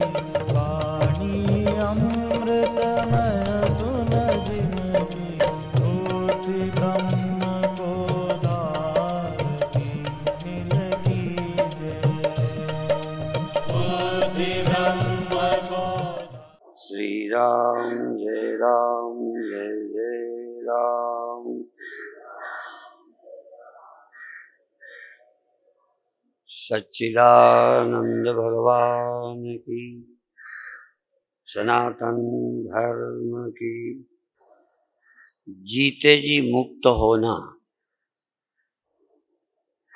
Thank you सच्चिदानंद भगवान की सनातन धर्म की जीते जी मुक्त होना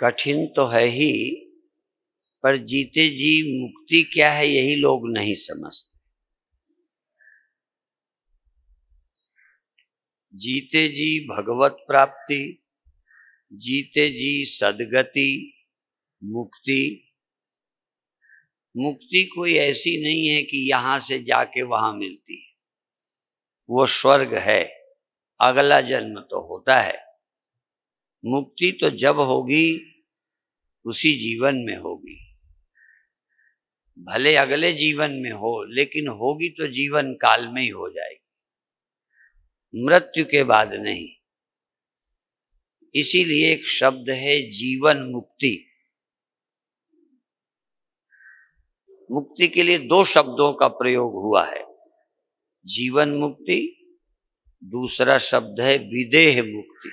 कठिन तो है ही पर जीते जी मुक्ति क्या है यही लोग नहीं समझते जीते जी भगवत प्राप्ति जीते जी सदगति मुक्ति मुक्ति कोई ऐसी नहीं है कि यहां से जाके वहां मिलती वो स्वर्ग है अगला जन्म तो होता है मुक्ति तो जब होगी उसी जीवन में होगी भले अगले जीवन में हो लेकिन होगी तो जीवन काल में ही हो जाएगी मृत्यु के बाद नहीं इसीलिए एक शब्द है जीवन मुक्ति मुक्ति के लिए दो शब्दों का प्रयोग हुआ है जीवन मुक्ति दूसरा शब्द है विदेह मुक्ति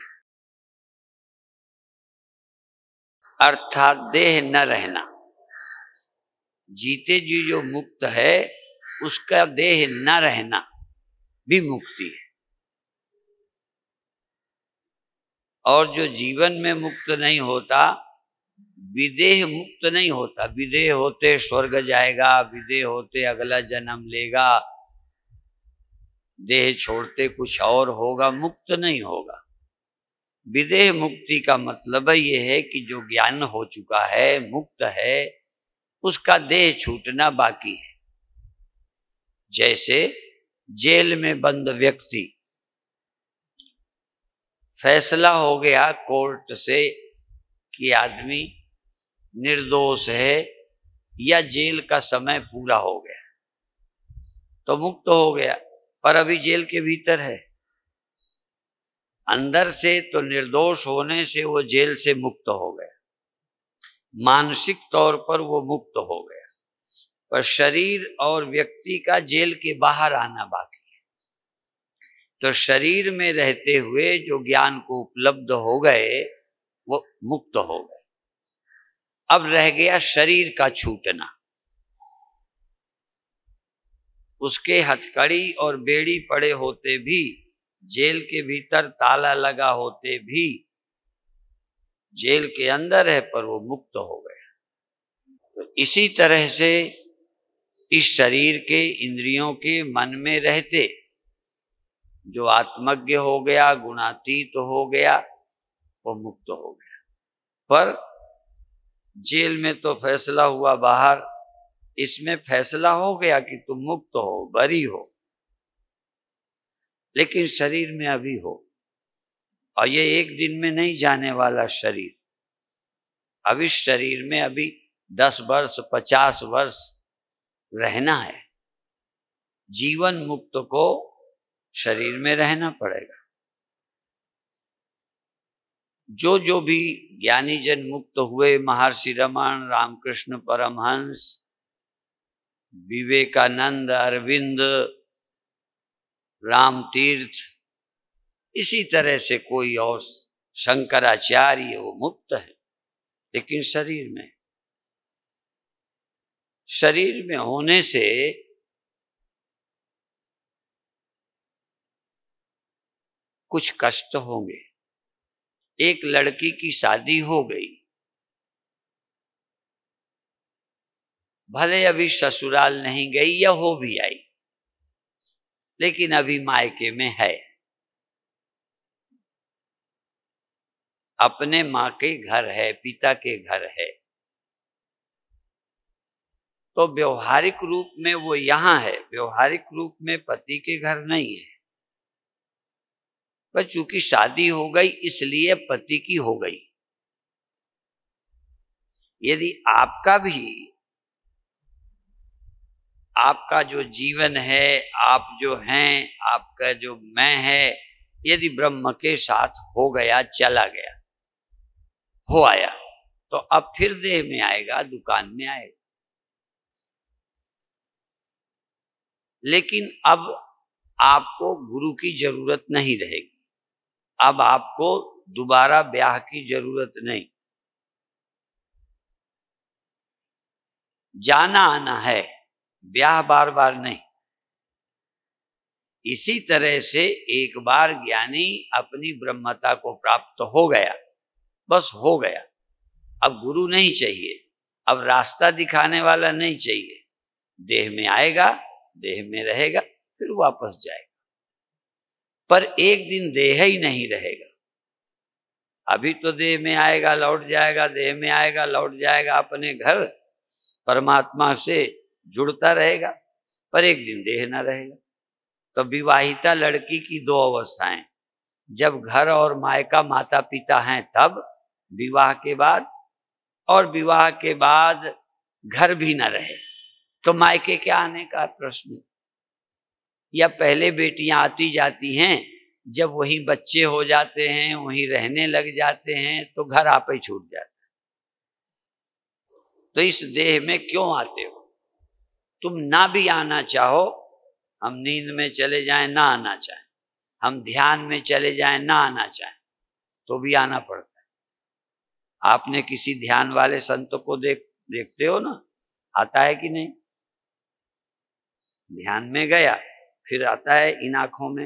अर्थात देह न रहना जीते जी जो मुक्त है उसका देह न रहना भी मुक्ति है और जो जीवन में मुक्त नहीं होता विदेह मुक्त नहीं होता विदेह होते स्वर्ग जाएगा विदेह होते अगला जन्म लेगा देह छोड़ते कुछ और होगा मुक्त नहीं होगा विदेह मुक्ति का मतलब यह है कि जो ज्ञान हो चुका है मुक्त है उसका देह छूटना बाकी है जैसे जेल में बंद व्यक्ति फैसला हो गया कोर्ट से कि आदमी निर्दोष है या जेल का समय पूरा हो गया तो मुक्त हो गया पर अभी जेल के भीतर है अंदर से तो निर्दोष होने से वो जेल से मुक्त हो गया मानसिक तौर पर वो मुक्त हो गया पर शरीर और व्यक्ति का जेल के बाहर आना बाकी है तो शरीर में रहते हुए जो ज्ञान को उपलब्ध हो गए वो मुक्त हो गए अब रह गया शरीर का छूटना उसके हथकड़ी और बेड़ी पड़े होते भी जेल के भीतर ताला लगा होते भी जेल के अंदर है पर वो मुक्त हो गया तो इसी तरह से इस शरीर के इंद्रियों के मन में रहते जो आत्मज्ञ हो गया गुणातीत तो हो गया वो मुक्त हो गया पर जेल में तो फैसला हुआ बाहर इसमें फैसला हो गया कि तुम मुक्त हो बरी हो लेकिन शरीर में अभी हो और ये एक दिन में नहीं जाने वाला शरीर अभी शरीर में अभी दस वर्ष पचास वर्ष रहना है जीवन मुक्त को शरीर में रहना पड़ेगा जो जो भी ज्ञानी जन मुक्त हुए महर्षि रमन रामकृष्ण परमहंस विवेकानंद अरविंद राम तीर्थ इसी तरह से कोई और शंकराचार्य वो मुक्त है लेकिन शरीर में शरीर में होने से कुछ कष्ट होंगे एक लड़की की शादी हो गई भले अभी ससुराल नहीं गई या हो भी आई लेकिन अभी मायके में है अपने माँ के घर है पिता के घर है तो व्यवहारिक रूप में वो यहां है व्यवहारिक रूप में पति के घर नहीं है पर चूंकि शादी हो गई इसलिए पति की हो गई यदि आपका भी आपका जो जीवन है आप जो हैं आपका जो मैं है यदि ब्रह्म के साथ हो गया चला गया हो आया तो अब फिर देह में आएगा दुकान में आएगा लेकिन अब आपको गुरु की जरूरत नहीं रहेगी अब आपको दोबारा ब्याह की जरूरत नहीं जाना आना है ब्याह बार बार नहीं इसी तरह से एक बार ज्ञानी अपनी ब्रह्मता को प्राप्त हो गया बस हो गया अब गुरु नहीं चाहिए अब रास्ता दिखाने वाला नहीं चाहिए देह में आएगा देह में रहेगा फिर वापस जाएगा पर एक दिन देह ही नहीं रहेगा अभी तो देह में आएगा लौट जाएगा देह में आएगा लौट जाएगा अपने घर परमात्मा से जुड़ता रहेगा पर एक दिन देह ना रहेगा तो विवाहिता लड़की की दो अवस्थाएं जब घर और मायका माता पिता हैं तब विवाह के बाद और विवाह के बाद घर भी ना रहे तो मायके क्या आने का प्रश्न या पहले बेटियां आती जाती हैं जब वहीं बच्चे हो जाते हैं वहीं रहने लग जाते हैं तो घर आप ही छूट जाता है तो इस देह में क्यों आते हो तुम ना भी आना चाहो हम नींद में चले जाएं ना आना चाहें हम ध्यान में चले जाएं ना आना चाहें तो भी आना पड़ता है आपने किसी ध्यान वाले संत को देख देखते हो ना आता है कि नहीं ध्यान में गया फिर आता है इन आंखों में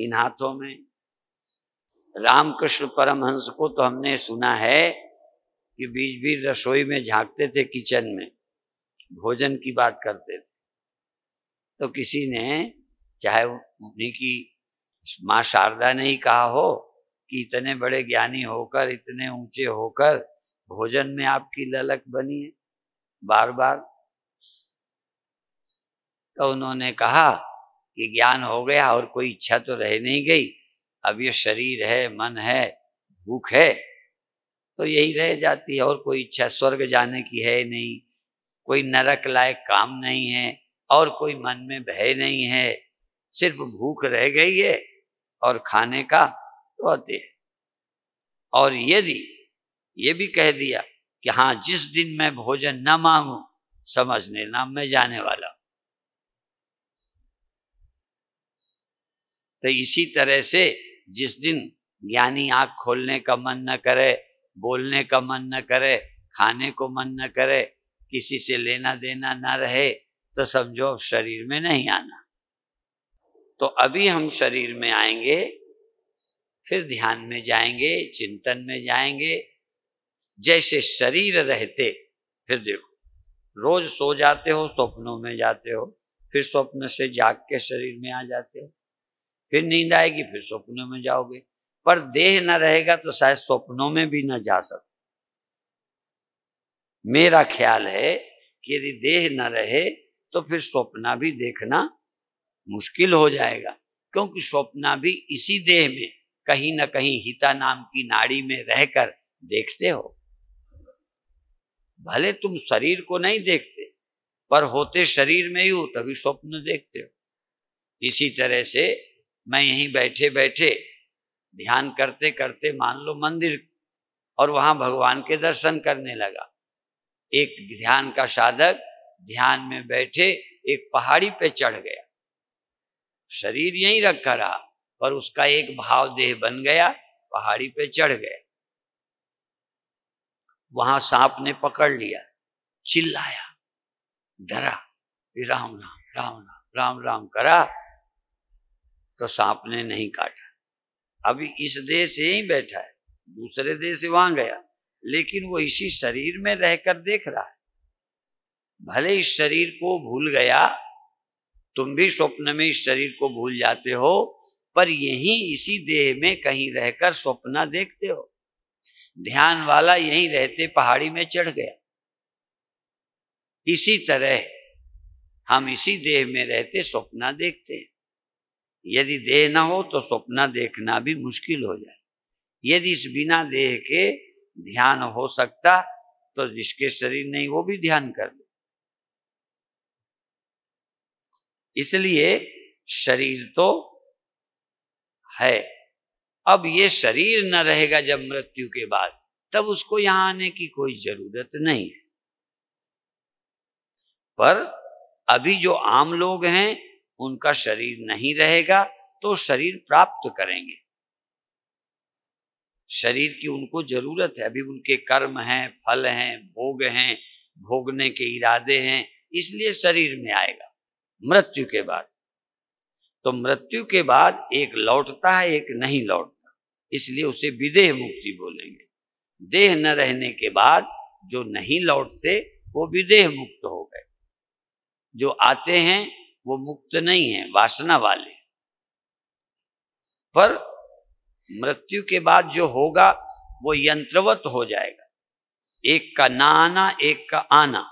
इन हाथों में रामकृष्ण परमहंस को तो हमने सुना है कि बीच बीच रसोई में झांकते थे किचन में भोजन की बात करते थे तो किसी ने चाहे उन्हीं की माँ शारदा ने ही कहा हो कि इतने बड़े ज्ञानी होकर इतने ऊंचे होकर भोजन में आपकी ललक बनी है बार बार तो उन्होंने कहा ये ज्ञान हो गया और कोई इच्छा तो रह नहीं गई अब ये शरीर है मन है भूख है तो यही रह जाती है और कोई इच्छा स्वर्ग जाने की है नहीं कोई नरक लायक काम नहीं है और कोई मन में भय नहीं है सिर्फ भूख रह गई है और खाने का तो आते है और यदि ये भी कह दिया कि हाँ जिस दिन मैं भोजन न मांगू समझ लेना मैं जाने वाला तो इसी तरह से जिस दिन ज्ञानी आँख खोलने का मन न करे बोलने का मन न करे खाने को मन न करे किसी से लेना देना ना रहे तो समझो अब शरीर में नहीं आना तो अभी हम शरीर में आएंगे फिर ध्यान में जाएंगे चिंतन में जाएंगे जैसे शरीर रहते फिर देखो रोज सो जाते हो सपनों में जाते हो फिर स्वप्न से जाग के शरीर में आ जाते हो फिर नींद आएगी फिर सपनों में जाओगे पर देह न रहेगा तो शायद सपनों में भी न जा सको मेरा ख्याल है कि यदि देह न रहे तो फिर सपना भी देखना मुश्किल हो जाएगा क्योंकि सपना भी इसी देह में कहीं ना कहीं हिता नाम की नाड़ी में रहकर देखते हो भले तुम शरीर को नहीं देखते पर होते शरीर में ही हो तभी स्वप्न देखते हो इसी तरह से मैं यहीं बैठे बैठे ध्यान करते करते मान लो मंदिर और वहां भगवान के दर्शन करने लगा एक ध्यान का साधक ध्यान में बैठे एक पहाड़ी पे चढ़ गया शरीर यहीं रखा रहा पर उसका एक भाव देह बन गया पहाड़ी पे चढ़ गया वहां सांप ने पकड़ लिया चिल्लाया डरा राम राम राम राम राम राम करा तो सांप ने नहीं काटा अभी इस देह से ही बैठा है दूसरे देह से वहां गया लेकिन वो इसी शरीर में रहकर देख रहा है भले इस शरीर को भूल गया तुम भी स्वप्न में इस शरीर को भूल जाते हो पर यही इसी देह में कहीं रहकर स्वप्न देखते हो ध्यान वाला यही रहते पहाड़ी में चढ़ गया इसी तरह हम इसी देह में रहते स्वप्न देखते हैं यदि देह ना हो तो स्वप्न देखना भी मुश्किल हो जाए यदि इस बिना देह के ध्यान हो सकता तो जिसके शरीर नहीं वो भी ध्यान कर ले इसलिए शरीर तो है अब ये शरीर न रहेगा जब मृत्यु के बाद तब उसको यहां आने की कोई जरूरत नहीं है पर अभी जो आम लोग हैं उनका शरीर नहीं रहेगा तो शरीर प्राप्त करेंगे शरीर की उनको जरूरत है अभी उनके कर्म हैं फल हैं भोग हैं भोगने के इरादे हैं इसलिए शरीर में आएगा मृत्यु के बाद तो मृत्यु के बाद एक लौटता है एक नहीं लौटता इसलिए उसे विदेह मुक्ति बोलेंगे देह न रहने के बाद जो नहीं लौटते वो विदेह मुक्त हो गए जो आते हैं वो मुक्त नहीं है वासना वाले पर मृत्यु के बाद जो होगा वो यंत्रवत हो जाएगा एक का ना आना एक का आना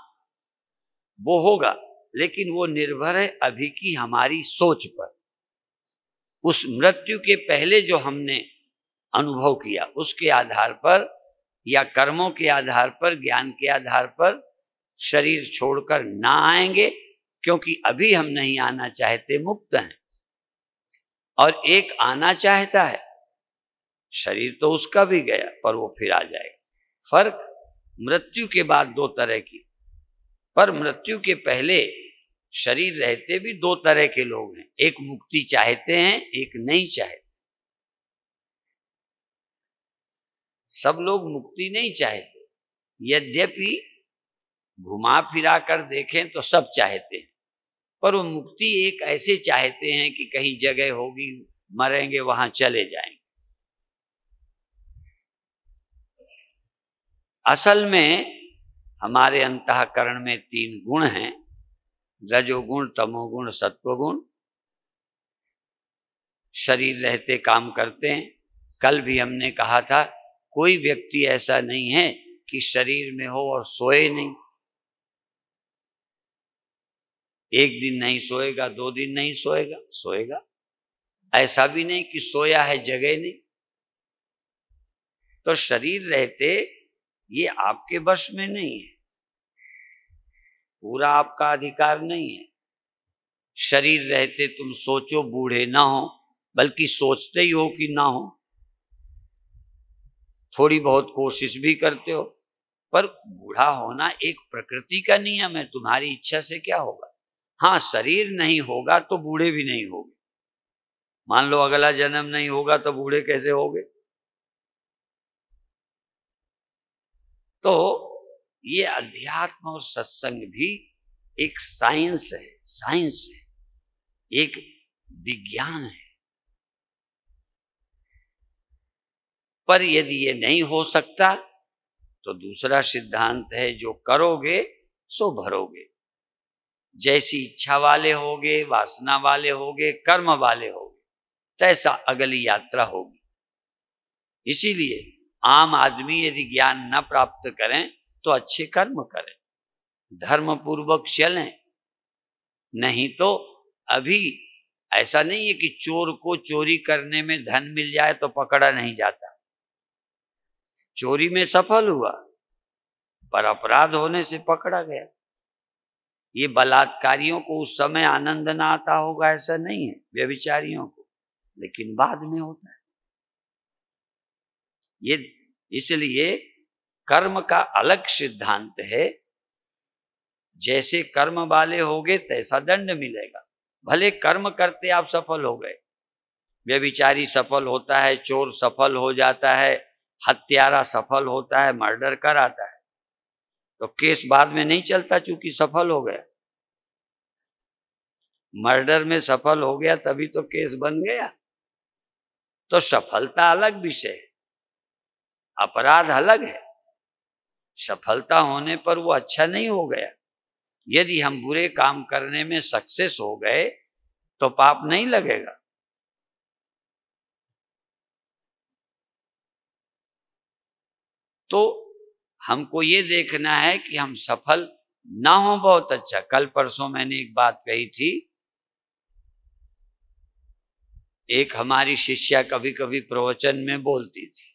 वो होगा लेकिन वो निर्भर है अभी की हमारी सोच पर उस मृत्यु के पहले जो हमने अनुभव किया उसके आधार पर या कर्मों के आधार पर ज्ञान के आधार पर शरीर छोड़कर ना आएंगे क्योंकि अभी हम नहीं आना चाहते मुक्त हैं और एक आना चाहता है शरीर तो उसका भी गया पर वो फिर आ जाएगा फर्क मृत्यु के बाद दो तरह की पर मृत्यु के पहले शरीर रहते भी दो तरह के लोग हैं एक मुक्ति चाहते हैं एक नहीं चाहते सब लोग मुक्ति नहीं चाहते यद्यपि घुमा फिरा कर देखें तो सब चाहते हैं पर वो मुक्ति एक ऐसे चाहते हैं कि कहीं जगह होगी मरेंगे वहां चले जाएंगे असल में हमारे अंतकरण में तीन गुण हैं रजोगुण तमोगुण सत्वगुण शरीर रहते काम करते हैं कल भी हमने कहा था कोई व्यक्ति ऐसा नहीं है कि शरीर में हो और सोए नहीं एक दिन नहीं सोएगा दो दिन नहीं सोएगा सोएगा ऐसा भी नहीं कि सोया है जगह नहीं तो शरीर रहते ये आपके बस में नहीं है पूरा आपका अधिकार नहीं है शरीर रहते तुम सोचो बूढ़े ना हो बल्कि सोचते ही हो कि ना हो थोड़ी बहुत कोशिश भी करते हो पर बूढ़ा होना एक प्रकृति का नियम है तुम्हारी इच्छा से क्या होगा हाँ शरीर नहीं होगा तो बूढ़े भी नहीं होगे मान लो अगला जन्म नहीं होगा तो बूढ़े कैसे होंगे तो ये अध्यात्म और सत्संग भी एक साइंस है साइंस है एक विज्ञान है पर यदि ये नहीं हो सकता तो दूसरा सिद्धांत है जो करोगे सो भरोगे जैसी इच्छा वाले होगे वासना वाले होगे कर्म वाले होगे तैसा अगली यात्रा होगी इसीलिए आम आदमी यदि ज्ञान न प्राप्त करें तो अच्छे कर्म करें धर्म पूर्वक चलें नहीं तो अभी ऐसा नहीं है कि चोर को चोरी करने में धन मिल जाए तो पकड़ा नहीं जाता चोरी में सफल हुआ पर अपराध होने से पकड़ा गया ये बलात्कारियों को उस समय आनंद ना आता होगा ऐसा नहीं है व्यविचारियों को लेकिन बाद में होता है ये इसलिए कर्म का अलग सिद्धांत है जैसे कर्म वाले गए तैसा दंड मिलेगा भले कर्म करते आप सफल हो गए व्यविचारी सफल होता है चोर सफल हो जाता है हत्यारा सफल होता है मर्डर कर आता है तो केस बाद में नहीं चलता चूंकि सफल हो गया मर्डर में सफल हो गया तभी तो केस बन गया तो सफलता अलग विषय है अपराध अलग है सफलता होने पर वो अच्छा नहीं हो गया यदि हम बुरे काम करने में सक्सेस हो गए तो पाप नहीं लगेगा तो हमको ये देखना है कि हम सफल ना हो बहुत अच्छा कल परसों मैंने एक बात कही थी एक हमारी शिष्या कभी कभी प्रवचन में बोलती थी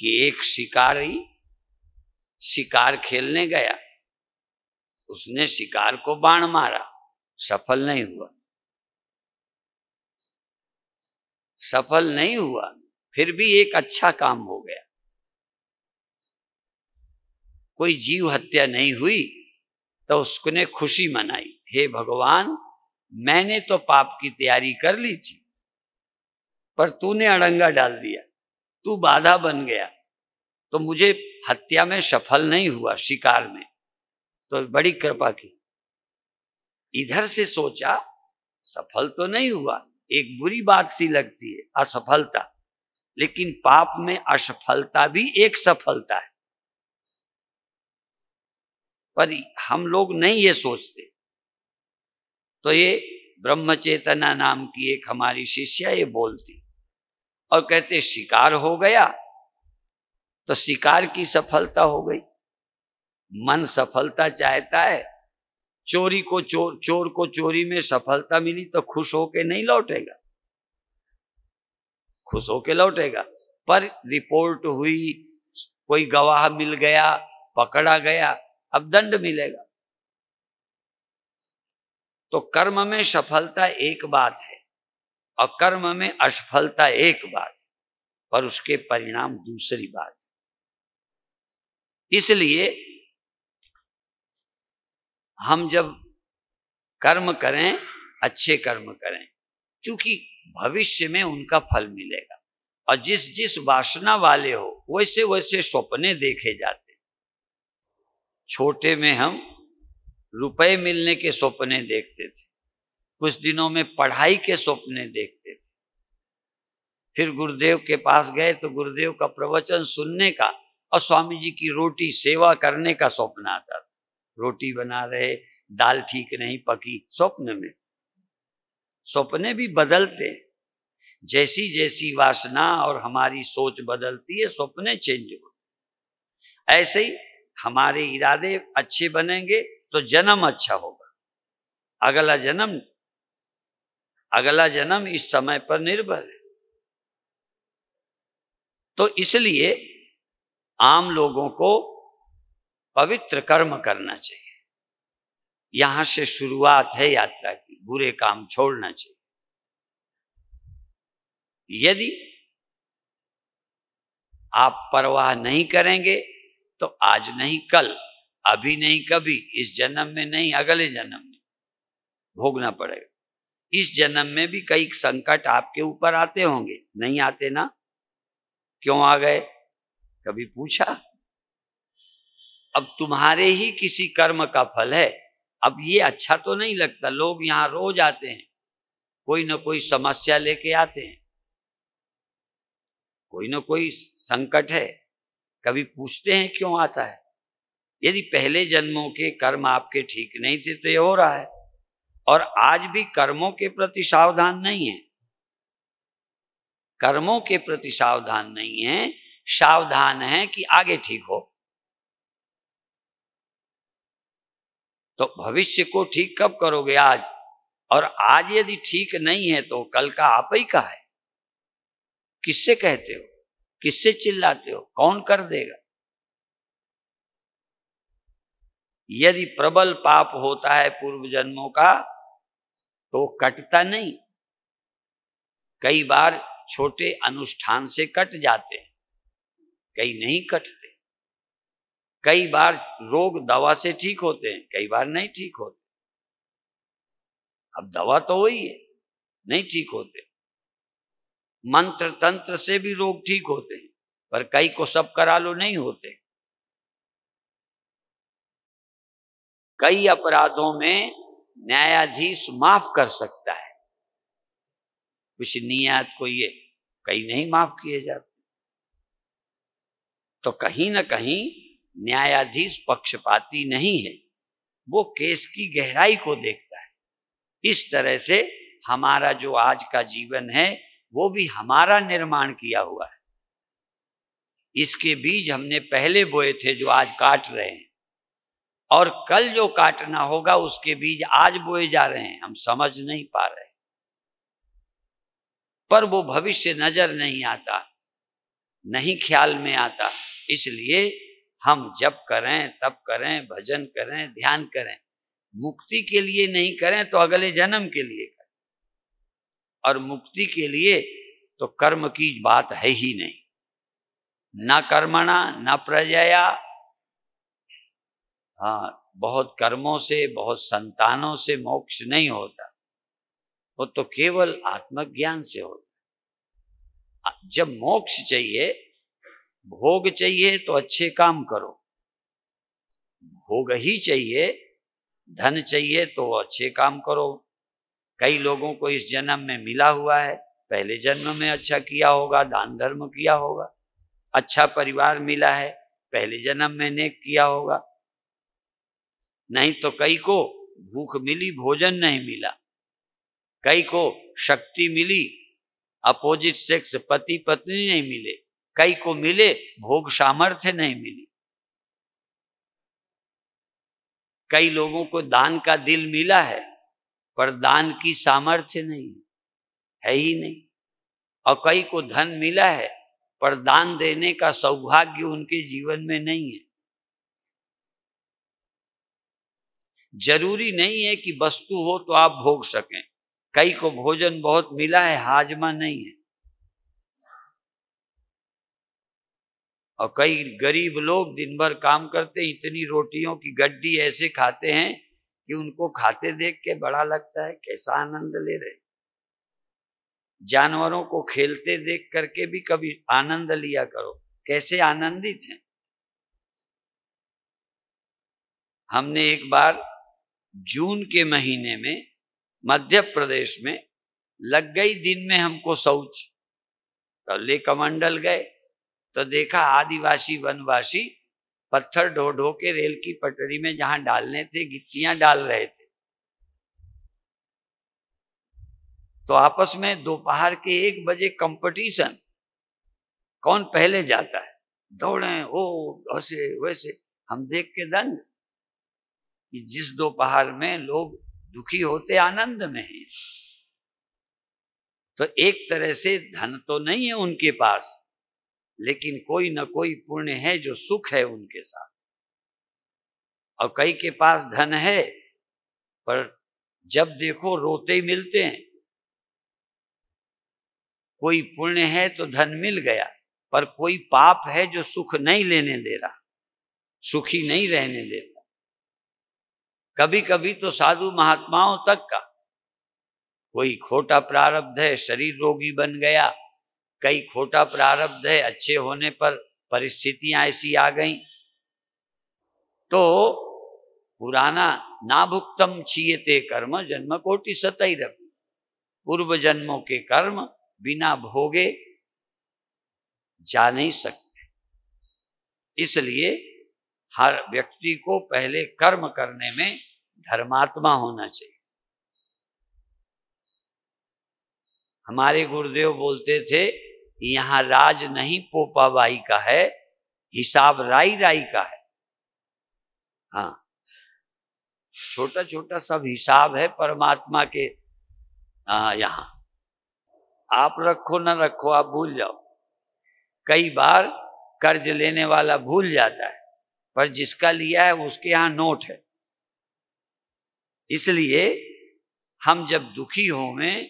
कि एक शिकारी शिकार खेलने गया उसने शिकार को बाण मारा सफल नहीं हुआ सफल नहीं हुआ फिर भी एक अच्छा काम हो गया कोई जीव हत्या नहीं हुई तो उसने खुशी मनाई हे भगवान मैंने तो पाप की तैयारी कर ली थी पर तूने अड़ंगा डाल दिया तू बाधा बन गया तो मुझे हत्या में सफल नहीं हुआ शिकार में तो बड़ी कृपा की इधर से सोचा सफल तो नहीं हुआ एक बुरी बात सी लगती है असफलता लेकिन पाप में असफलता भी एक सफलता है पर हम लोग नहीं ये सोचते तो ये ब्रह्म चेतना नाम की एक हमारी शिष्या ये बोलती और कहते शिकार हो गया तो शिकार की सफलता हो गई मन सफलता चाहता है चोरी को चोर चोर को चोरी में सफलता मिली तो खुश होके नहीं लौटेगा खुश होके लौटेगा पर रिपोर्ट हुई कोई गवाह मिल गया पकड़ा गया अब दंड मिलेगा तो कर्म में सफलता एक बात है और कर्म में असफलता एक बात पर उसके परिणाम दूसरी बात इसलिए हम जब कर्म करें अच्छे कर्म करें क्योंकि भविष्य में उनका फल मिलेगा और जिस जिस वासना वाले हो वैसे वैसे सपने देखे जाते छोटे में हम रुपए मिलने के सपने देखते थे कुछ दिनों में पढ़ाई के सपने देखते थे फिर गुरुदेव के पास गए तो गुरुदेव का प्रवचन सुनने का और स्वामी जी की रोटी सेवा करने का स्वप्न आता था रोटी बना रहे दाल ठीक नहीं पकी स्वप्न में सपने भी बदलते हैं जैसी जैसी वासना और हमारी सोच बदलती है सपने चेंज हो ऐसे ही हमारे इरादे अच्छे बनेंगे तो जन्म अच्छा होगा अगला जन्म अगला जन्म इस समय पर निर्भर है तो इसलिए आम लोगों को पवित्र कर्म करना चाहिए यहां से शुरुआत है यात्रा की बुरे काम छोड़ना चाहिए यदि आप परवाह नहीं करेंगे तो आज नहीं कल अभी नहीं कभी इस जन्म में नहीं अगले जन्म में भोगना पड़ेगा इस जन्म में भी कई संकट आपके ऊपर आते होंगे नहीं आते ना क्यों आ गए कभी पूछा अब तुम्हारे ही किसी कर्म का फल है अब ये अच्छा तो नहीं लगता लोग यहाँ रोज आते हैं कोई ना कोई समस्या लेके आते हैं कोई ना कोई संकट है कभी पूछते हैं क्यों आता है यदि पहले जन्मों के कर्म आपके ठीक नहीं थे तो ये हो रहा है और आज भी कर्मों के प्रति सावधान नहीं है कर्मों के प्रति सावधान नहीं है सावधान है कि आगे ठीक हो तो भविष्य को ठीक कब करोगे आज और आज यदि ठीक नहीं है तो कल का आप ही का है किससे कहते हो किससे चिल्लाते हो कौन कर देगा यदि प्रबल पाप होता है पूर्व जन्मों का तो कटता नहीं कई बार छोटे अनुष्ठान से कट जाते हैं कई नहीं कटते कई बार रोग दवा से ठीक होते हैं कई बार नहीं ठीक होते अब दवा तो वही है नहीं ठीक होते मंत्र तंत्र से भी रोग ठीक होते हैं पर कई को सब करा लो नहीं होते कई अपराधों में न्यायाधीश माफ कर सकता है कुछ नियात को ये कई नहीं माफ किए जाते तो कहीं ना कहीं न्यायाधीश पक्षपाती नहीं है वो केस की गहराई को देखता है इस तरह से हमारा जो आज का जीवन है वो भी हमारा निर्माण किया हुआ है इसके बीज हमने पहले बोए थे जो आज काट रहे हैं और कल जो काटना होगा उसके बीज आज बोए जा रहे हैं हम समझ नहीं पा रहे पर वो भविष्य नजर नहीं आता नहीं ख्याल में आता इसलिए हम जब करें तब करें भजन करें ध्यान करें मुक्ति के लिए नहीं करें तो अगले जन्म के लिए करें और मुक्ति के लिए तो कर्म की बात है ही नहीं न कर्मणा न प्रजया हाँ बहुत कर्मों से बहुत संतानों से मोक्ष नहीं होता वो तो केवल आत्मज्ञान से होता जब मोक्ष चाहिए भोग चाहिए तो अच्छे काम करो भोग ही चाहिए धन चाहिए तो अच्छे काम करो कई लोगों को इस जन्म में मिला हुआ है पहले जन्म में अच्छा किया होगा दान धर्म किया होगा अच्छा परिवार मिला है पहले जन्म में नेक किया होगा नहीं तो कई को भूख मिली भोजन नहीं मिला कई को शक्ति मिली अपोजिट सेक्स पति पत्नी नहीं मिले कई को मिले भोग सामर्थ्य नहीं मिली कई लोगों को दान का दिल मिला है पर दान की सामर्थ्य नहीं है ही नहीं और कई को धन मिला है पर दान देने का सौभाग्य उनके जीवन में नहीं है जरूरी नहीं है कि वस्तु हो तो आप भोग सकें कई को भोजन बहुत मिला है हाजमा नहीं है और कई गरीब लोग दिन भर काम करते इतनी रोटियों की गड्डी ऐसे खाते हैं कि उनको खाते देख के बड़ा लगता है कैसा आनंद ले रहे जानवरों को खेलते देख करके भी कभी आनंद लिया करो कैसे आनंदित हैं हमने एक बार जून के महीने में मध्य प्रदेश में लग गई दिन में हमको शौच तो ले कमंडल गए तो देखा आदिवासी वनवासी पत्थर ढो ढो के रेल की पटरी में जहां डालने थे गिट्टियां डाल रहे थे तो आपस में दोपहर के एक बजे कंपटीशन कौन पहले जाता है दौड़े ओ ऐसे वैसे हम देख के दंग कि जिस दोपहर में लोग दुखी होते आनंद में हैं तो एक तरह से धन तो नहीं है उनके पास लेकिन कोई ना कोई पुण्य है जो सुख है उनके साथ और कई के पास धन है पर जब देखो रोते ही मिलते हैं कोई पुण्य है तो धन मिल गया पर कोई पाप है जो सुख नहीं लेने दे रहा सुखी नहीं रहने दे रहा कभी कभी तो साधु महात्माओं तक का कोई खोटा प्रारब्ध है शरीर रोगी बन गया कई खोटा प्रारब्ध है अच्छे होने पर परिस्थितियां ऐसी आ गई तो पुराना नाभुक्तम छियते कर्म जन्म कोटि सतई रख पूर्व जन्मों के कर्म बिना भोगे जा नहीं सकते इसलिए हर व्यक्ति को पहले कर्म करने में धर्मात्मा होना चाहिए हमारे गुरुदेव बोलते थे यहाँ राज नहीं पोपाबाई का है हिसाब राई राई का है हाँ छोटा छोटा सब हिसाब है परमात्मा के यहाँ आप रखो ना रखो आप भूल जाओ कई बार कर्ज लेने वाला भूल जाता है पर जिसका लिया है उसके यहां नोट है इसलिए हम जब दुखी होवें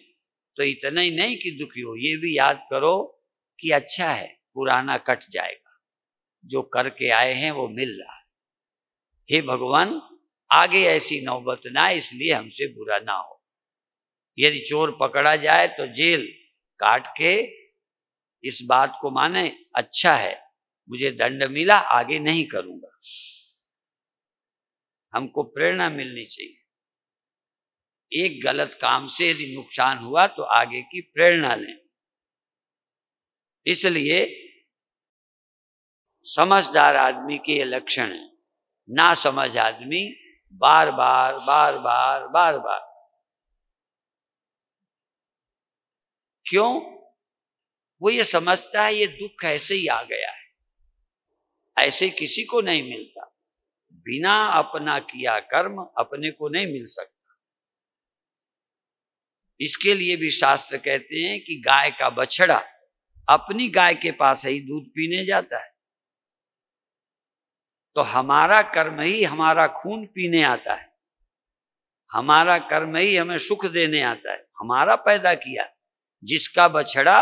तो इतना ही नहीं कि दुखी हो ये भी याद करो कि अच्छा है पुराना कट जाएगा जो करके आए हैं वो मिल रहा है हे भगवान आगे ऐसी नौबत ना इसलिए हमसे बुरा ना हो यदि चोर पकड़ा जाए तो जेल काट के इस बात को माने अच्छा है मुझे दंड मिला आगे नहीं करूंगा हमको प्रेरणा मिलनी चाहिए एक गलत काम से यदि नुकसान हुआ तो आगे की प्रेरणा लें इसलिए समझदार आदमी के ये लक्षण है ना समझ आदमी बार बार बार बार बार बार क्यों वो ये समझता है ये दुख ऐसे ही आ गया है ऐसे किसी को नहीं मिलता बिना अपना किया कर्म अपने को नहीं मिल सकता इसके लिए भी शास्त्र कहते हैं कि गाय का बछड़ा अपनी गाय के पास ही दूध पीने जाता है तो हमारा कर्म ही हमारा खून पीने आता है हमारा कर्म ही हमें सुख देने आता है हमारा पैदा किया जिसका बछड़ा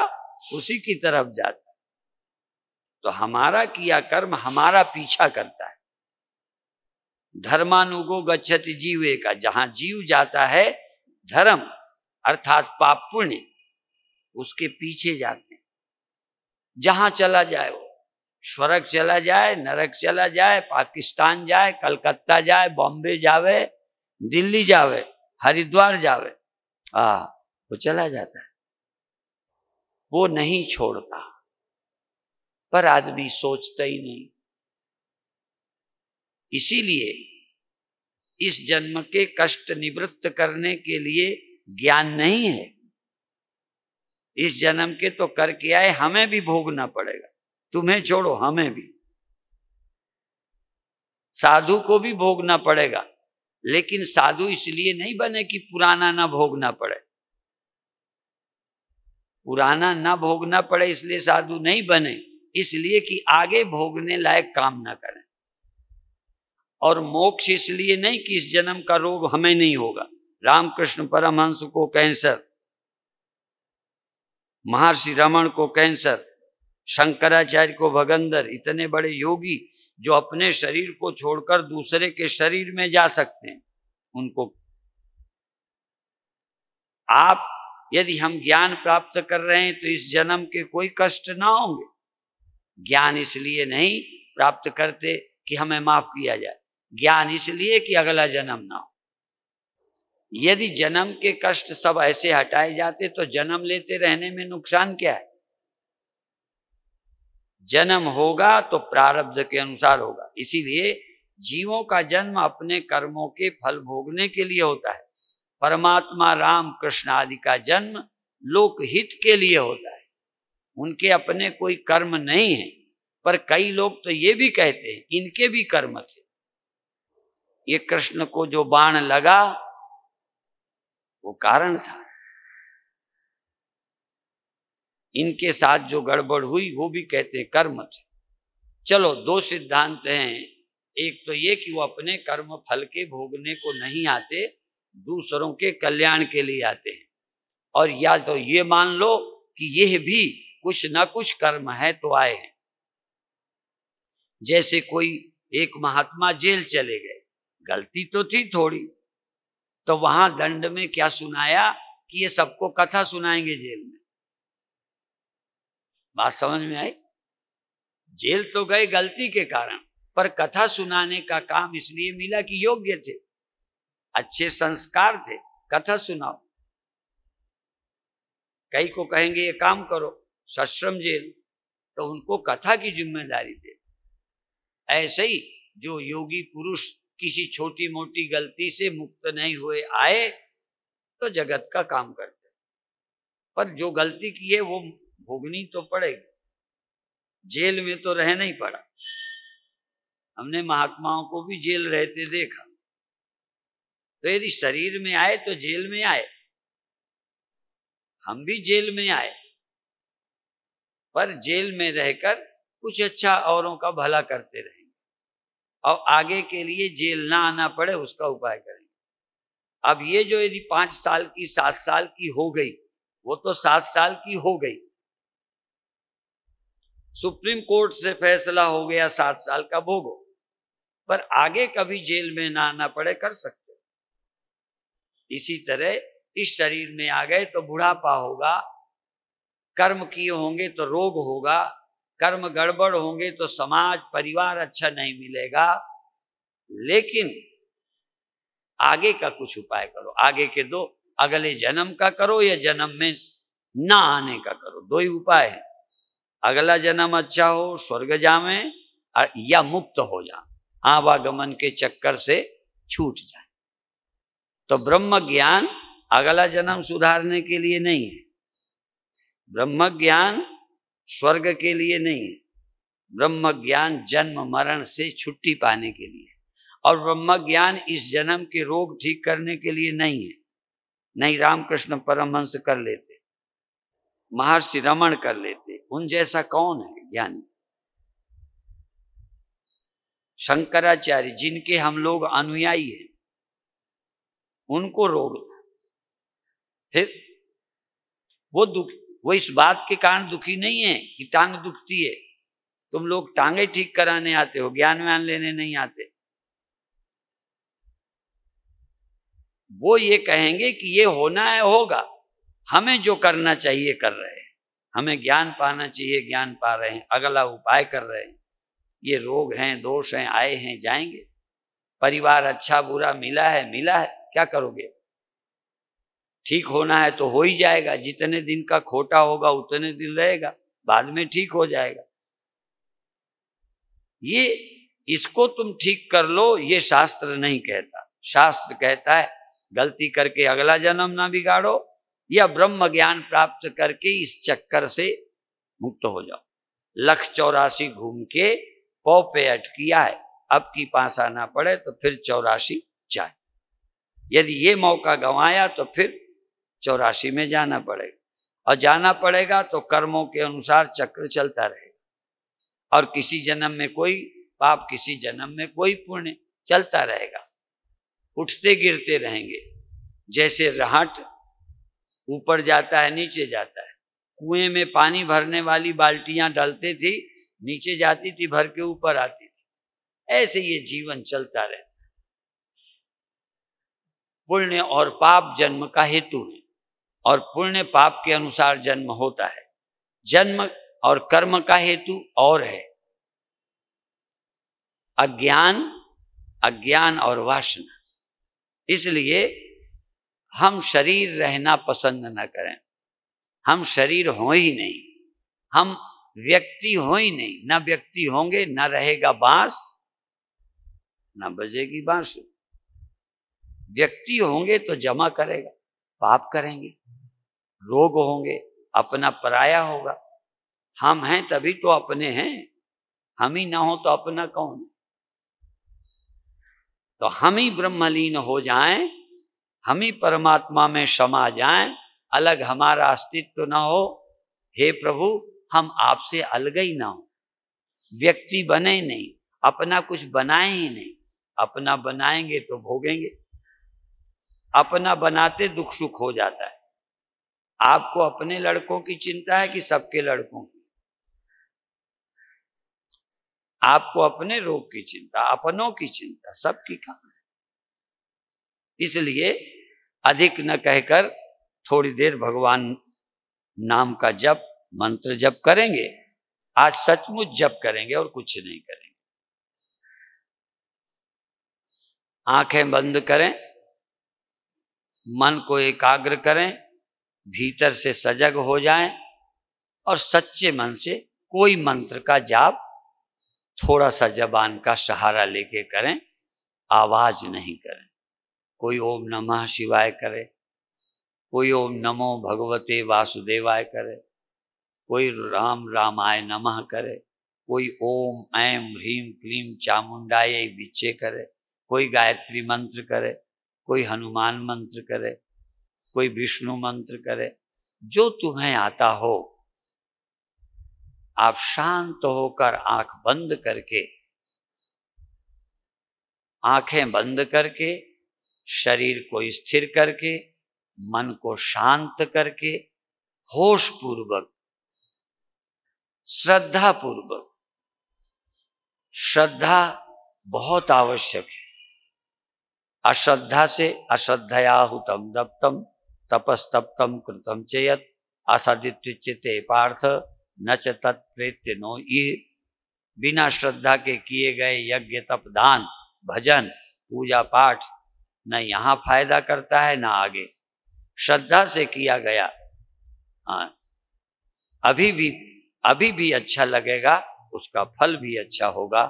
उसी की तरफ जाता है तो हमारा किया कर्म हमारा पीछा करता है धर्मानुगो गच्छत जीवे का जहां जीव जाता है धर्म अर्थात पाप पुण्य उसके पीछे जाते हैं जहां चला जाए वो स्वर्ग चला जाए नरक चला जाए पाकिस्तान जाए कलकत्ता जाए बॉम्बे जावे दिल्ली जावे हरिद्वार जावे आ हाँ, वो चला जाता है वो नहीं छोड़ता पर आदमी सोचता ही नहीं इसीलिए इस जन्म के कष्ट निवृत्त करने के लिए ज्ञान नहीं है इस जन्म के तो करके आए हमें भी भोगना पड़ेगा तुम्हें छोड़ो हमें भी साधु को भी भोगना पड़ेगा लेकिन साधु इसलिए नहीं बने कि पुराना ना भोगना पड़े पुराना ना भोगना पड़े इसलिए साधु नहीं बने इसलिए कि आगे भोगने लायक काम ना करें और मोक्ष इसलिए नहीं कि इस जन्म का रोग हमें नहीं होगा रामकृष्ण परमहंस को कैंसर महर्षि रमन को कैंसर शंकराचार्य को भगंदर इतने बड़े योगी जो अपने शरीर को छोड़कर दूसरे के शरीर में जा सकते हैं उनको आप यदि हम ज्ञान प्राप्त कर रहे हैं तो इस जन्म के कोई कष्ट ना होंगे ज्ञान इसलिए नहीं प्राप्त करते कि हमें माफ किया जाए ज्ञान इसलिए कि अगला जन्म ना हो यदि जन्म के कष्ट सब ऐसे हटाए जाते तो जन्म लेते रहने में नुकसान क्या है जन्म होगा तो प्रारब्ध के अनुसार होगा इसीलिए जीवों का जन्म अपने कर्मों के फल भोगने के लिए होता है परमात्मा राम कृष्ण आदि का जन्म लोकहित के लिए होता है उनके अपने कोई कर्म नहीं है पर कई लोग तो ये भी कहते हैं इनके भी कर्म थे ये कृष्ण को जो बाण लगा वो कारण था इनके साथ जो गड़बड़ हुई वो भी कहते हैं कर्म थे चलो दो सिद्धांत हैं एक तो ये कि वो अपने कर्म फल के भोगने को नहीं आते दूसरों के कल्याण के लिए आते हैं और या तो ये मान लो कि यह भी कुछ ना कुछ कर्म है तो आए हैं जैसे कोई एक महात्मा जेल चले गए गलती तो थी थोड़ी तो वहां दंड में क्या सुनाया कि ये सबको कथा सुनाएंगे जेल में बात समझ में आई जेल तो गए गलती के कारण पर कथा सुनाने का काम इसलिए मिला कि योग्य थे अच्छे संस्कार थे कथा सुनाओ कई को कहेंगे ये काम करो सश्रम जेल तो उनको कथा की जिम्मेदारी दे ऐसे ही जो योगी पुरुष किसी छोटी मोटी गलती से मुक्त नहीं हुए आए तो जगत का काम करते पर जो गलती की है वो भोगनी तो पड़ेगी जेल में तो रह नहीं पड़ा हमने महात्माओं को भी जेल रहते देखा तो यदि शरीर में आए तो जेल में आए हम भी जेल में आए पर जेल में रहकर कुछ अच्छा औरों का भला करते रहेंगे और आगे के लिए जेल ना आना पड़े उसका उपाय करेंगे अब ये जो यदि पांच साल की सात साल की हो गई वो तो सात साल की हो गई सुप्रीम कोर्ट से फैसला हो गया सात साल का भोगो पर आगे कभी जेल में ना आना पड़े कर सकते इसी तरह इस शरीर में आ गए तो बुढ़ापा होगा कर्म किए होंगे तो रोग होगा कर्म गड़बड़ होंगे तो समाज परिवार अच्छा नहीं मिलेगा लेकिन आगे का कुछ उपाय करो आगे के दो अगले जन्म का करो या जन्म में ना आने का करो दो ही उपाय है अगला जन्म अच्छा हो स्वर्ग जावे या मुक्त हो जाए आवागमन के चक्कर से छूट जाए तो ब्रह्म ज्ञान अगला जन्म सुधारने के लिए नहीं है ब्रह्म ज्ञान स्वर्ग के लिए नहीं है ब्रह्म ज्ञान जन्म मरण से छुट्टी पाने के लिए और ब्रह्म ज्ञान इस जन्म के रोग ठीक करने के लिए नहीं है नहीं रामकृष्ण परमहंस कर लेते महर्षि रमण कर लेते उन जैसा कौन है ज्ञानी शंकराचार्य जिनके हम लोग अनुयायी हैं उनको रोग फिर वो दुख वो इस बात के कारण दुखी नहीं है कि टांग दुखती है तुम लोग टांगे ठीक कराने आते हो ज्ञान व्यान लेने नहीं आते वो ये कहेंगे कि ये होना है होगा हमें जो करना चाहिए कर रहे हैं हमें ज्ञान पाना चाहिए ज्ञान पा रहे हैं अगला उपाय कर रहे हैं ये रोग हैं दोष हैं आए हैं जाएंगे परिवार अच्छा बुरा मिला है मिला है क्या करोगे ठीक होना है तो हो ही जाएगा जितने दिन का खोटा होगा उतने दिन रहेगा बाद में ठीक हो जाएगा ये इसको तुम ठीक कर लो ये शास्त्र नहीं कहता शास्त्र कहता है गलती करके अगला जन्म ना बिगाड़ो या ब्रह्म ज्ञान प्राप्त करके इस चक्कर से मुक्त हो जाओ लख चौरासी घूम के पौ पे अटकिया है अब की पास आना पड़े तो फिर चौरासी जाए यदि ये मौका गंवाया तो फिर चौरासी में जाना पड़ेगा और जाना पड़ेगा तो कर्मों के अनुसार चक्र चलता रहेगा और किसी जन्म में कोई पाप किसी जन्म में कोई पुण्य चलता रहेगा उठते गिरते रहेंगे जैसे राहट ऊपर जाता है नीचे जाता है कुएं में पानी भरने वाली बाल्टियां डालती थी नीचे जाती थी भर के ऊपर आती थी ऐसे ये जीवन चलता रहता पुण्य और पाप जन्म का हेतु है और पुण्य पाप के अनुसार जन्म होता है जन्म और कर्म का हेतु और है अज्ञान अज्ञान और वासना इसलिए हम शरीर रहना पसंद न करें हम शरीर हो ही नहीं हम व्यक्ति हो ही नहीं ना व्यक्ति होंगे ना रहेगा बांस ना बजेगी बांस व्यक्ति होंगे तो जमा करेगा पाप करेंगे रोग होंगे अपना पराया होगा हम हैं तभी तो अपने हैं हम ही ना हो तो अपना कौन तो हम ही ब्रह्मलीन हो जाएं हम ही परमात्मा में समा जाएं अलग हमारा अस्तित्व ना हो हे प्रभु हम आपसे अलग ही ना हो व्यक्ति बने नहीं अपना कुछ बनाए ही नहीं अपना बनाएंगे तो भोगेंगे अपना बनाते दुख सुख हो जाता है आपको अपने लड़कों की चिंता है कि सबके लड़कों की आपको अपने रोग की चिंता अपनों की चिंता सबकी कहा है इसलिए अधिक न कहकर थोड़ी देर भगवान नाम का जप मंत्र जप करेंगे आज सचमुच जप करेंगे और कुछ नहीं करेंगे आंखें बंद करें मन को एकाग्र करें भीतर से सजग हो जाएं और सच्चे मन से कोई मंत्र का जाप थोड़ा सा जबान का सहारा लेके करें आवाज नहीं करें कोई ओम नमः शिवाय करे कोई ओम नमो भगवते वासुदेवाय करे कोई राम रामाय नमः करे कोई ओम ऐम ह्रीम क्लीम चामुंडाय बीचे करे कोई गायत्री मंत्र करे कोई हनुमान मंत्र करे कोई विष्णु मंत्र करे जो तुम्हें आता हो आप शांत होकर आंख बंद करके आंखें बंद करके शरीर को स्थिर करके मन को शांत करके होश पूर्वक श्रद्धा पूर्वक श्रद्धा बहुत आवश्यक है अश्रद्धा से अश्रद्धया हुतम दप्तम तपस्तप्तम कृतम चेयत आसादित्युचिते पार्थ न च तत्प्रेत्य नो ई बिना श्रद्धा के किए गए यज्ञ तप दान भजन पूजा पाठ न यहाँ फायदा करता है न आगे श्रद्धा से किया गया हाँ अभी भी अभी भी अच्छा लगेगा उसका फल भी अच्छा होगा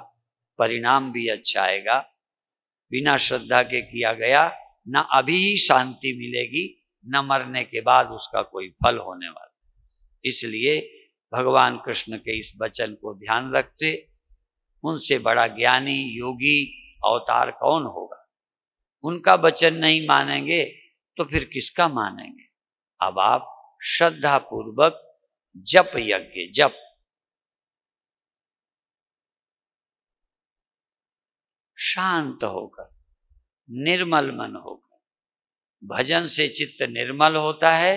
परिणाम भी अच्छा आएगा बिना श्रद्धा के किया गया ना अभी ही शांति मिलेगी न मरने के बाद उसका कोई फल होने वाला इसलिए भगवान कृष्ण के इस वचन को ध्यान रखते उनसे बड़ा ज्ञानी योगी अवतार कौन होगा उनका वचन नहीं मानेंगे तो फिर किसका मानेंगे अब आप श्रद्धा पूर्वक जप यज्ञ जप शांत होकर निर्मल मन होकर भजन से चित्त निर्मल होता है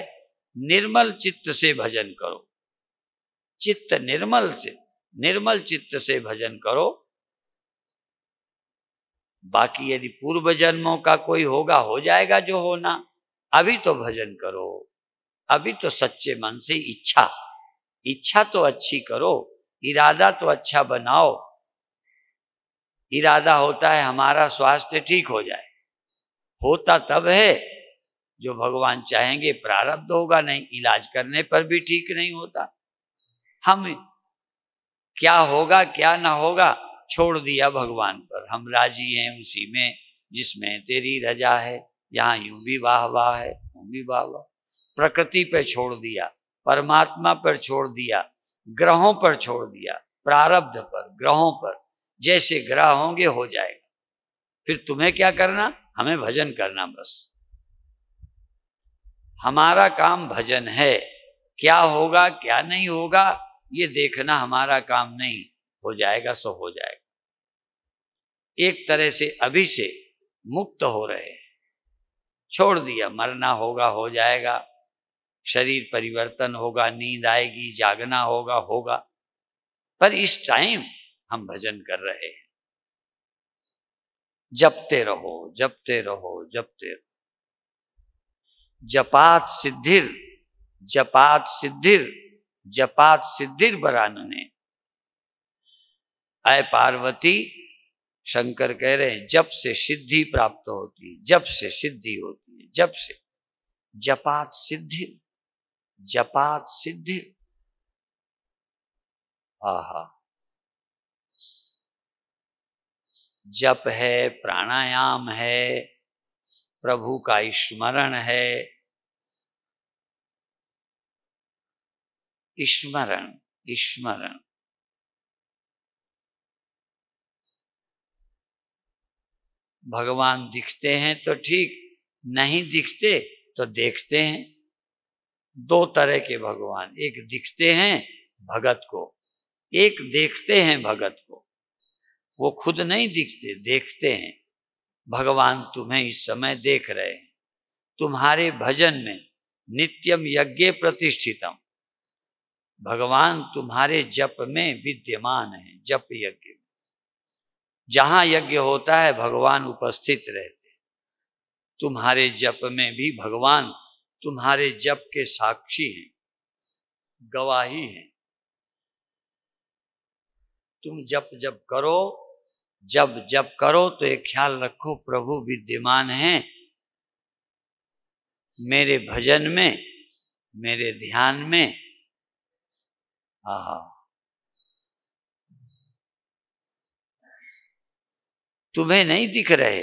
निर्मल चित्त से भजन करो चित्त निर्मल से निर्मल चित्त से भजन करो बाकी यदि पूर्व जन्मों का कोई होगा हो जाएगा जो होना अभी तो भजन करो अभी तो सच्चे मन से इच्छा इच्छा तो अच्छी करो इरादा तो अच्छा बनाओ इरादा होता है हमारा स्वास्थ्य ठीक हो जाए होता तब है जो भगवान चाहेंगे प्रारब्ध होगा नहीं इलाज करने पर भी ठीक नहीं होता हम क्या होगा क्या ना होगा छोड़ दिया भगवान पर हम राजी हैं उसी में जिसमें तेरी रजा है यहाँ यूं भी वाह वाह है यूं भी वाह वाह प्रकृति पर छोड़ दिया परमात्मा पर छोड़ दिया ग्रहों पर छोड़ दिया प्रारब्ध पर ग्रहों पर जैसे ग्रह होंगे हो जाएगा फिर तुम्हें क्या करना हमें भजन करना बस हमारा काम भजन है क्या होगा क्या नहीं होगा ये देखना हमारा काम नहीं हो जाएगा सो हो जाएगा एक तरह से अभी से मुक्त हो रहे हैं छोड़ दिया मरना होगा हो जाएगा शरीर परिवर्तन होगा नींद आएगी जागना होगा होगा पर इस टाइम हम भजन कर रहे हैं जपते रहो जपते रहो जपते रहो जपात सिद्धिर जपात सिद्धिर जपात सिद्धिर ने अय पार्वती शंकर कह रहे हैं जब से सिद्धि प्राप्त होती है जब से सिद्धि होती है जब से जपात सिद्धि जपात सिद्धि आहा जप है प्राणायाम है प्रभु का स्मरण है स्मरण स्मरण भगवान दिखते हैं तो ठीक नहीं दिखते तो देखते हैं दो तरह के भगवान एक दिखते हैं भगत को एक देखते हैं भगत को वो खुद नहीं दिखते देखते हैं भगवान तुम्हें इस समय देख रहे हैं तुम्हारे भजन में नित्यम यज्ञ प्रतिष्ठितम भगवान तुम्हारे जप में विद्यमान है जप यज्ञ जहां यज्ञ होता है भगवान उपस्थित रहते तुम्हारे जप में भी भगवान तुम्हारे जप के साक्षी हैं गवाही हैं तुम जप जप करो जब जब करो तो एक ख्याल रखो प्रभु विद्यमान है मेरे भजन में मेरे ध्यान में आ तुम्हें नहीं दिख रहे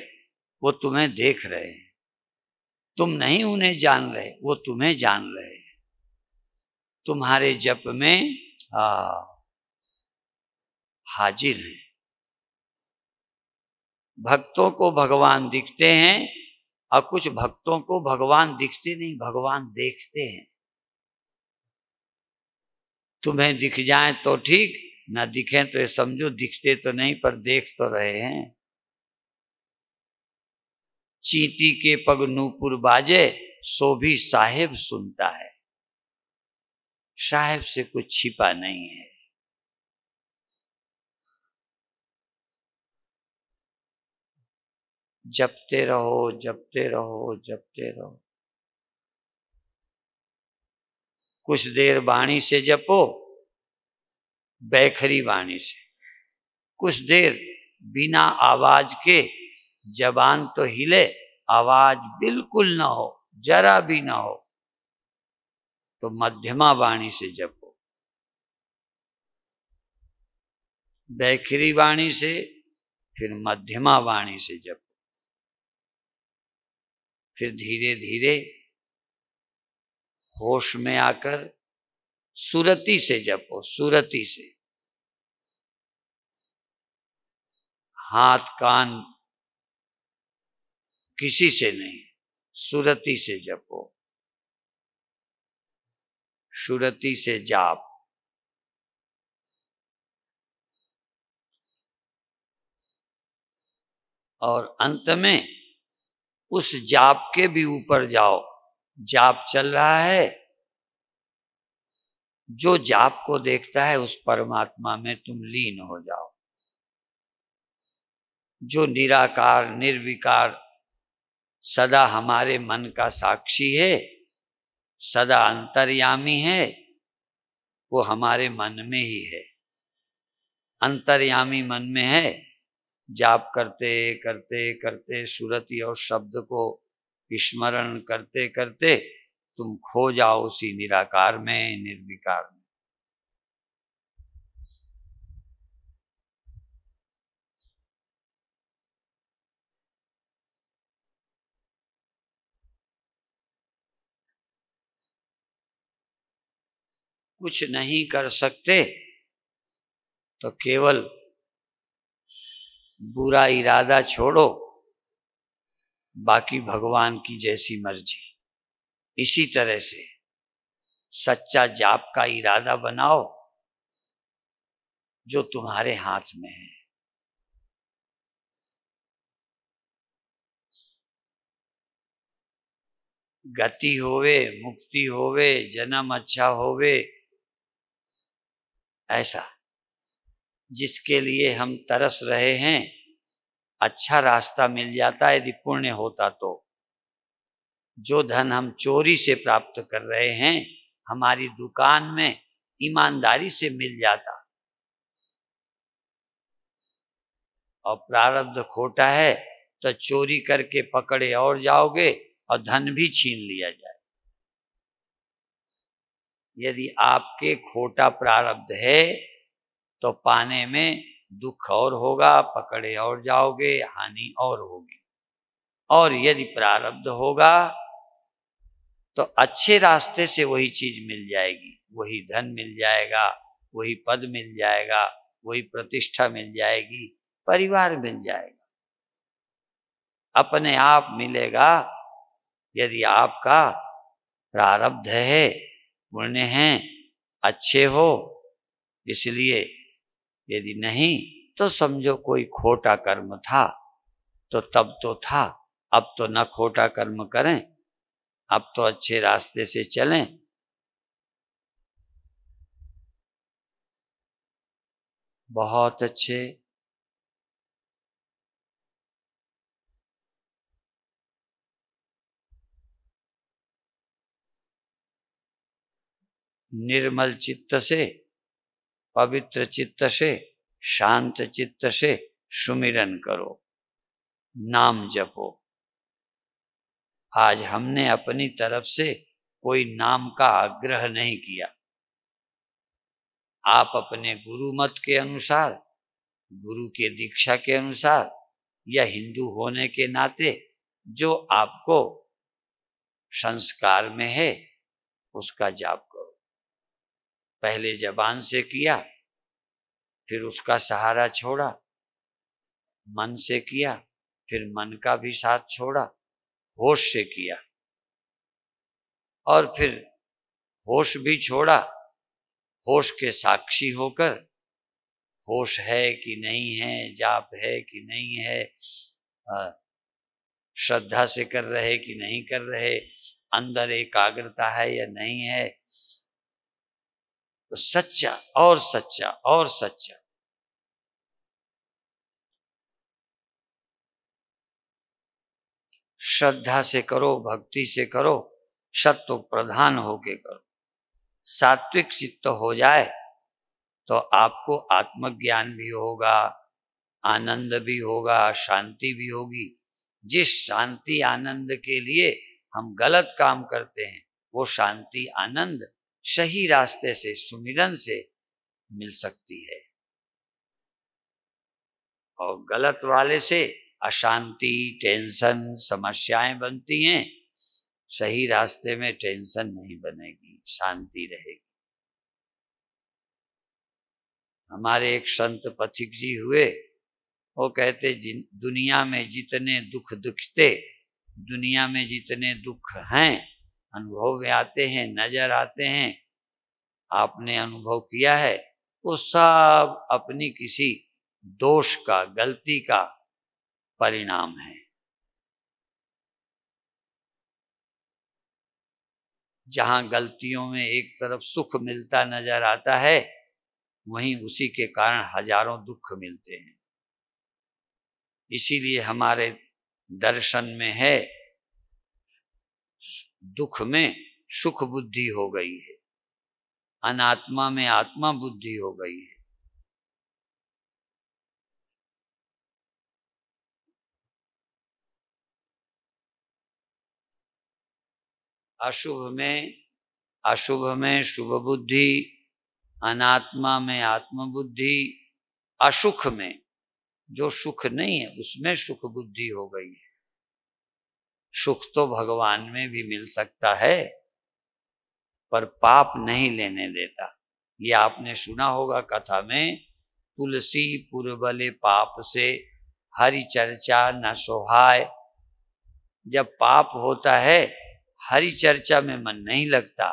वो तुम्हें देख रहे हैं तुम नहीं उन्हें जान रहे वो तुम्हें जान रहे तुम्हारे जप में आ, हाजिर हैं भक्तों को भगवान दिखते हैं और कुछ भक्तों को भगवान दिखते नहीं भगवान देखते हैं तुम्हें दिख जाए तो ठीक ना दिखे तो ये समझो दिखते तो नहीं पर देख तो रहे हैं चीटी के पग नूपुर बाजे सो भी साहेब सुनता है साहेब से कुछ छिपा नहीं है जपते रहो जपते रहो जपते रहो कुछ देर वाणी से जपो बैखरी वाणी से कुछ देर बिना आवाज के जबान तो हिले आवाज बिल्कुल ना हो जरा भी ना हो तो मध्यमा वाणी से जपो बैखरी वाणी से फिर मध्यमा वाणी से जपो फिर धीरे धीरे होश में आकर सुरती से जपो सुरती से हाथ कान किसी से नहीं सुरती से जपो सुरती से जाप और अंत में उस जाप के भी ऊपर जाओ जाप चल रहा है जो जाप को देखता है उस परमात्मा में तुम लीन हो जाओ जो निराकार निर्विकार सदा हमारे मन का साक्षी है सदा अंतर्यामी है वो हमारे मन में ही है अंतर्यामी मन में है जाप करते करते करते सुरति और शब्द को स्मरण करते करते तुम खो जाओ उसी निराकार में निर्विकार में कुछ नहीं कर सकते तो केवल बुरा इरादा छोड़ो बाकी भगवान की जैसी मर्जी इसी तरह से सच्चा जाप का इरादा बनाओ जो तुम्हारे हाथ में है गति होवे मुक्ति होवे जन्म अच्छा होवे ऐसा जिसके लिए हम तरस रहे हैं अच्छा रास्ता मिल जाता है यदि पुण्य होता तो जो धन हम चोरी से प्राप्त कर रहे हैं हमारी दुकान में ईमानदारी से मिल जाता और प्रारब्ध खोटा है तो चोरी करके पकड़े और जाओगे और धन भी छीन लिया जाए यदि आपके खोटा प्रारब्ध है तो पाने में दुख और होगा पकड़े और जाओगे हानि और होगी और यदि प्रारब्ध होगा तो अच्छे रास्ते से वही चीज मिल जाएगी वही धन मिल जाएगा वही पद मिल जाएगा वही प्रतिष्ठा मिल जाएगी परिवार मिल जाएगा अपने आप मिलेगा यदि आपका प्रारब्ध है पुण्य है अच्छे हो इसलिए यदि नहीं तो समझो कोई खोटा कर्म था तो तब तो था अब तो न खोटा कर्म करें अब तो अच्छे रास्ते से चलें बहुत अच्छे निर्मल चित्त से पवित्र चित्त से शांत चित्त से सुमिरन करो नाम जपो आज हमने अपनी तरफ से कोई नाम का आग्रह नहीं किया आप अपने गुरु मत के अनुसार गुरु के दीक्षा के अनुसार या हिंदू होने के नाते जो आपको संस्कार में है उसका जाप पहले जबान से किया फिर उसका सहारा छोड़ा मन से किया फिर मन का भी साथ छोड़ा होश से किया और फिर होश भी छोड़ा होश के साक्षी होकर होश है कि नहीं है जाप है कि नहीं है श्रद्धा से कर रहे कि नहीं कर रहे अंदर एकाग्रता है या नहीं है तो सच्चा और सच्चा और सच्चा श्रद्धा से करो भक्ति से करो सत्व प्रधान होके करो सात्विक चित्त तो हो जाए तो आपको आत्मज्ञान भी होगा आनंद भी होगा शांति भी होगी जिस शांति आनंद के लिए हम गलत काम करते हैं वो शांति आनंद सही रास्ते से सुमिरन से मिल सकती है और गलत वाले से अशांति टेंशन समस्याएं बनती हैं सही रास्ते में टेंशन नहीं बनेगी शांति रहेगी हमारे एक संत पथिक जी हुए वो कहते जिन दुनिया में जितने दुख दुखते दुनिया में जितने दुख हैं अनुभव में आते हैं नजर आते हैं आपने अनुभव किया है वो सब अपनी किसी दोष का गलती का परिणाम है जहां गलतियों में एक तरफ सुख मिलता नजर आता है वहीं उसी के कारण हजारों दुख मिलते हैं इसीलिए हमारे दर्शन में है दुख में सुख बुद्धि हो गई है अनात्मा में आत्मा बुद्धि हो गई है अशुभ में अशुभ में शुभ बुद्धि अनात्मा में आत्म बुद्धि असुख में जो सुख नहीं है उसमें सुख बुद्धि हो गई है सुख तो भगवान में भी मिल सकता है पर पाप नहीं लेने देता ये आपने सुना होगा कथा में तुलसी पुरबले पाप से हरि चर्चा न सोहाय जब पाप होता है हरि चर्चा में मन नहीं लगता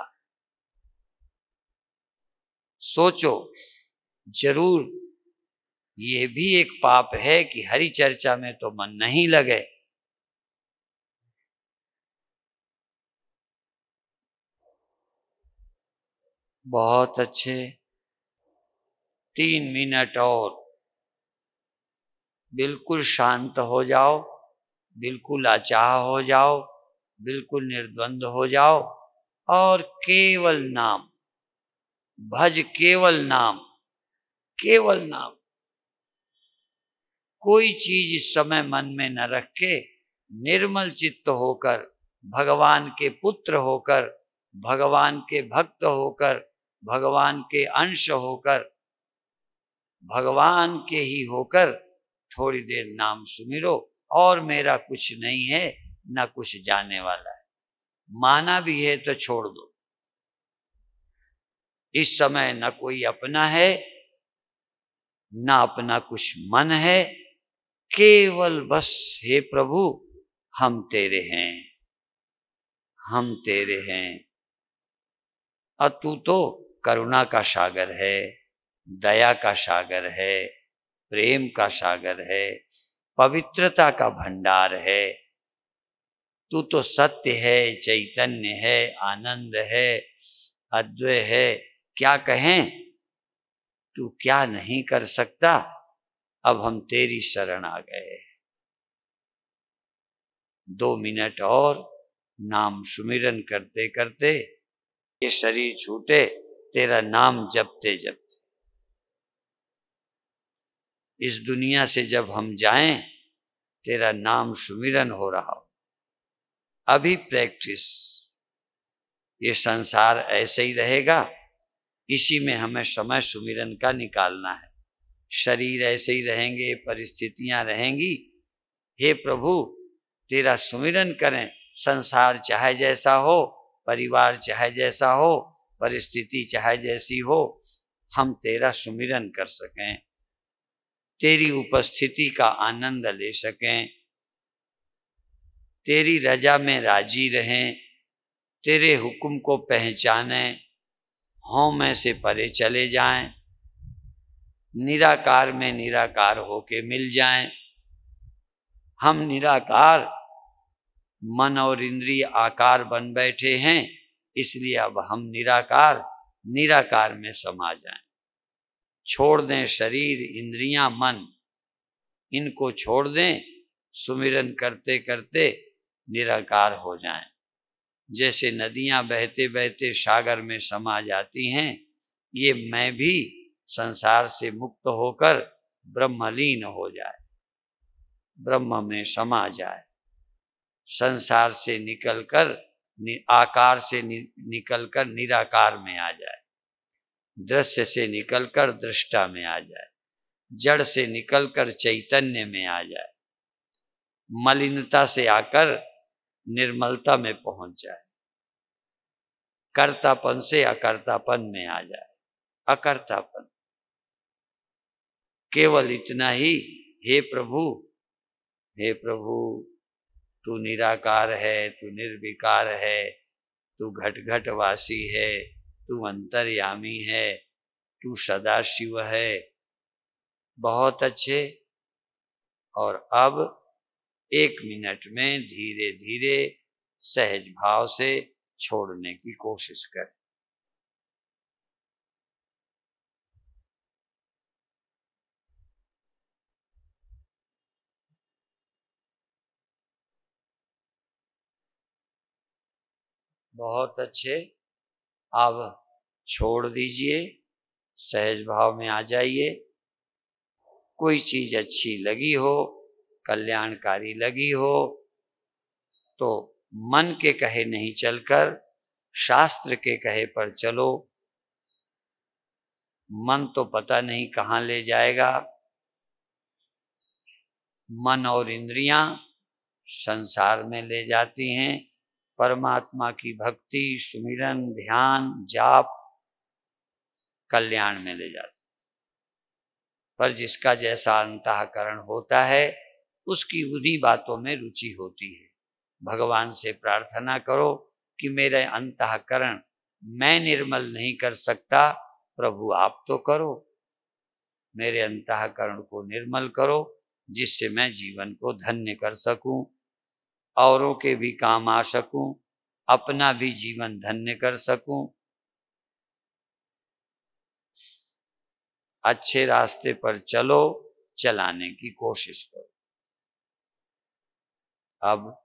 सोचो जरूर ये भी एक पाप है कि हरि चर्चा में तो मन नहीं लगे बहुत अच्छे तीन मिनट और बिल्कुल शांत हो जाओ बिल्कुल अचाह हो जाओ बिल्कुल निर्द्वंद हो जाओ और केवल नाम भज केवल नाम केवल नाम कोई चीज इस समय मन में न रख के निर्मल चित्त होकर भगवान के पुत्र होकर भगवान के भक्त होकर भगवान के अंश होकर भगवान के ही होकर थोड़ी देर नाम सुमिरो और मेरा कुछ नहीं है ना कुछ जाने वाला है माना भी है तो छोड़ दो इस समय न कोई अपना है न अपना कुछ मन है केवल बस हे प्रभु हम तेरे हैं हम तेरे हैं अ तू तो करुणा का सागर है दया का सागर है प्रेम का सागर है पवित्रता का भंडार है तू तो सत्य है चैतन्य है आनंद है अद्वय है क्या कहें तू क्या नहीं कर सकता अब हम तेरी शरण आ गए दो मिनट और नाम सुमिरन करते करते ये शरीर छूटे तेरा नाम जपते जपते इस दुनिया से जब हम जाएं तेरा नाम सुमिरन हो रहा हो अभी प्रैक्टिस ये संसार ऐसे ही रहेगा इसी में हमें समय सुमिरन का निकालना है शरीर ऐसे ही रहेंगे परिस्थितियां रहेंगी हे प्रभु तेरा सुमिरन करें संसार चाहे जैसा हो परिवार चाहे जैसा हो परिस्थिति चाहे जैसी हो हम तेरा सुमिरन कर सकें तेरी उपस्थिति का आनंद ले सकें तेरी रजा में राजी रहें तेरे हुक्म को पहचाने हों में से परे चले जाएं, निराकार में निराकार होके मिल जाएं, हम निराकार मन और इंद्रिय आकार बन बैठे हैं इसलिए अब हम निराकार निराकार में समा जाए छोड़ दें शरीर इंद्रियां मन इनको छोड़ दें सुमिरन करते करते निराकार हो जाए जैसे नदियां बहते बहते सागर में समा जाती हैं ये मैं भी संसार से मुक्त होकर ब्रह्मलीन हो जाए ब्रह्म में समा जाए संसार से निकलकर आकार से नि, निकलकर निराकार में आ जाए दृश्य से निकलकर दृष्टा में आ जाए जड़ से निकलकर चैतन्य में आ जाए मलिनता से आकर निर्मलता में पहुंच जाए कर्तापन से अकर्तापन में आ जाए अकर्तापन केवल इतना ही हे प्रभु हे प्रभु तू निराकार है तू निर्विकार है तू घट घट वासी है तू अंतर्यामी है तू सदाशिव है बहुत अच्छे और अब एक मिनट में धीरे धीरे सहज भाव से छोड़ने की कोशिश करें बहुत अच्छे अब छोड़ दीजिए सहज भाव में आ जाइए कोई चीज अच्छी लगी हो कल्याणकारी लगी हो तो मन के कहे नहीं चलकर शास्त्र के कहे पर चलो मन तो पता नहीं कहाँ ले जाएगा मन और इंद्रियां संसार में ले जाती हैं परमात्मा की भक्ति सुमिरन ध्यान जाप कल्याण में ले जाते पर जिसका जैसा अंतकरण होता है उसकी उन्हीं बातों में रुचि होती है भगवान से प्रार्थना करो कि मेरे अंतकरण मैं निर्मल नहीं कर सकता प्रभु आप तो करो मेरे अंतकरण को निर्मल करो जिससे मैं जीवन को धन्य कर सकूं औरों के भी काम आ सकूं अपना भी जीवन धन्य कर सकूं अच्छे रास्ते पर चलो चलाने की कोशिश करो अब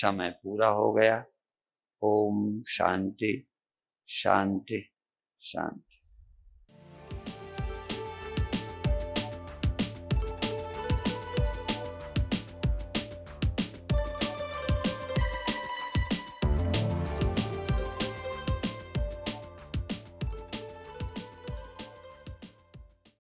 समय पूरा हो गया ओम शांति शांति शांति